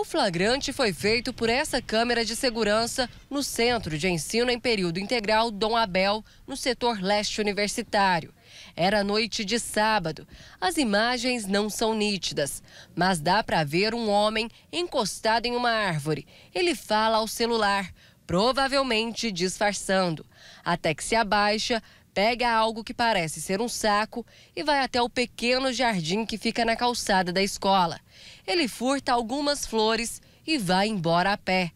O flagrante foi feito por essa câmera de segurança no Centro de Ensino em Período Integral Dom Abel, no setor leste universitário. Era noite de sábado. As imagens não são nítidas, mas dá para ver um homem encostado em uma árvore. Ele fala ao celular, provavelmente disfarçando, até que se abaixa pega algo que parece ser um saco e vai até o pequeno jardim que fica na calçada da escola. Ele furta algumas flores e vai embora a pé.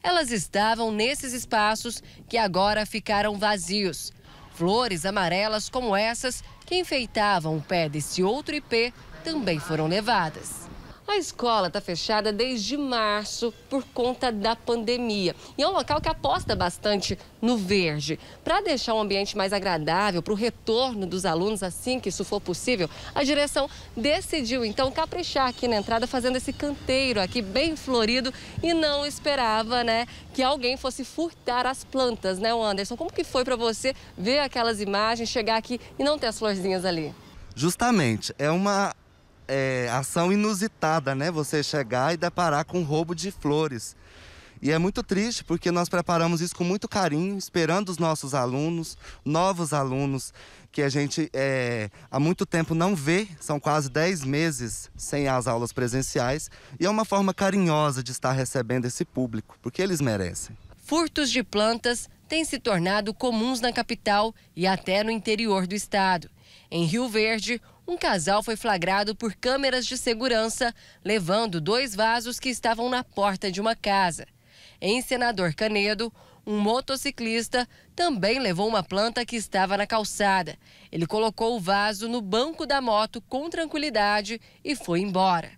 Elas estavam nesses espaços que agora ficaram vazios. Flores amarelas como essas que enfeitavam o pé desse outro IP também foram levadas. A escola está fechada desde março por conta da pandemia. E é um local que aposta bastante no verde. Para deixar um ambiente mais agradável para o retorno dos alunos assim que isso for possível, a direção decidiu então caprichar aqui na entrada, fazendo esse canteiro aqui bem florido e não esperava, né, que alguém fosse furtar as plantas, né, Anderson? Como que foi para você ver aquelas imagens, chegar aqui e não ter as florzinhas ali? Justamente, é uma é, ação inusitada, né? Você chegar e deparar com um roubo de flores. E é muito triste porque nós preparamos isso com muito carinho, esperando os nossos alunos, novos alunos, que a gente é, há muito tempo não vê, são quase 10 meses sem as aulas presenciais, e é uma forma carinhosa de estar recebendo esse público, porque eles merecem. Furtos de plantas têm se tornado comuns na capital e até no interior do estado. Em Rio Verde, um casal foi flagrado por câmeras de segurança levando dois vasos que estavam na porta de uma casa. Em Senador Canedo, um motociclista também levou uma planta que estava na calçada. Ele colocou o vaso no banco da moto com tranquilidade e foi embora.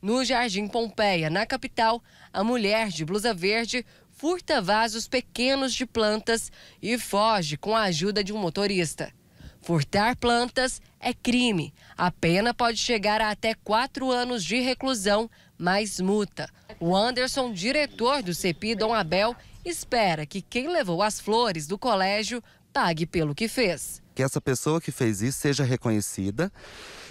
No Jardim Pompeia, na capital, a mulher de blusa verde furta vasos pequenos de plantas e foge com a ajuda de um motorista. Furtar plantas é crime. A pena pode chegar a até quatro anos de reclusão, mais multa. O Anderson, diretor do CEPI Dom Abel, espera que quem levou as flores do colégio pague pelo que fez que essa pessoa que fez isso seja reconhecida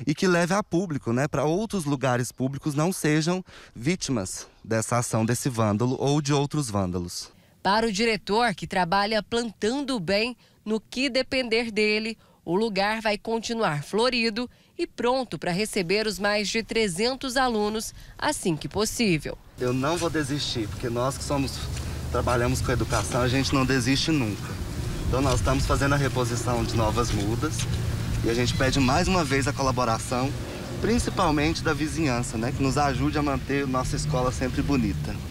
e que leve a público, né, para outros lugares públicos não sejam vítimas dessa ação desse vândalo ou de outros vândalos. Para o diretor que trabalha plantando bem, no que depender dele, o lugar vai continuar florido e pronto para receber os mais de 300 alunos assim que possível. Eu não vou desistir, porque nós que somos trabalhamos com educação, a gente não desiste nunca. Então nós estamos fazendo a reposição de novas mudas e a gente pede mais uma vez a colaboração, principalmente da vizinhança, né, que nos ajude a manter nossa escola sempre bonita.